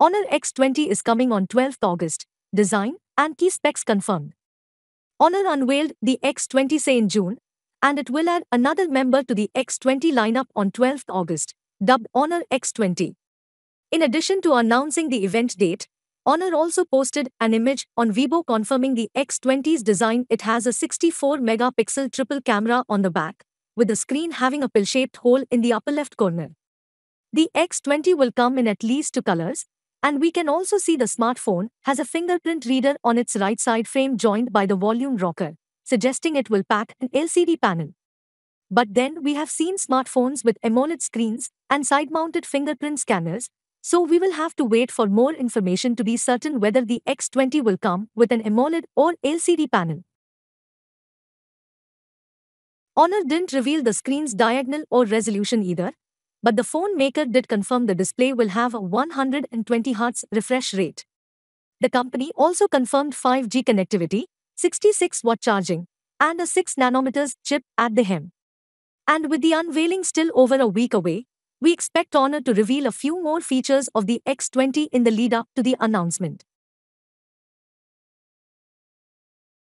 Honor X20 is coming on 12th August, design and key specs confirmed. Honor unveiled the X20 in June, and it will add another member to the X20 lineup on 12th August, dubbed Honor X20. In addition to announcing the event date, Honor also posted an image on Weibo confirming the X20's design. It has a 64 megapixel triple camera on the back, with the screen having a pill shaped hole in the upper left corner. The X20 will come in at least two colors and we can also see the smartphone has a fingerprint reader on its right side frame joined by the volume rocker, suggesting it will pack an LCD panel. But then we have seen smartphones with AMOLED screens and side mounted fingerprint scanners, so we will have to wait for more information to be certain whether the X20 will come with an AMOLED or LCD panel. Honor didn't reveal the screen's diagonal or resolution either, but the phone maker did confirm the display will have a 120 Hz refresh rate. The company also confirmed 5G connectivity, 66 watt charging, and a 6 nanometers chip at the hem. And with the unveiling still over a week away, we expect Honor to reveal a few more features of the X20 in the lead up to the announcement.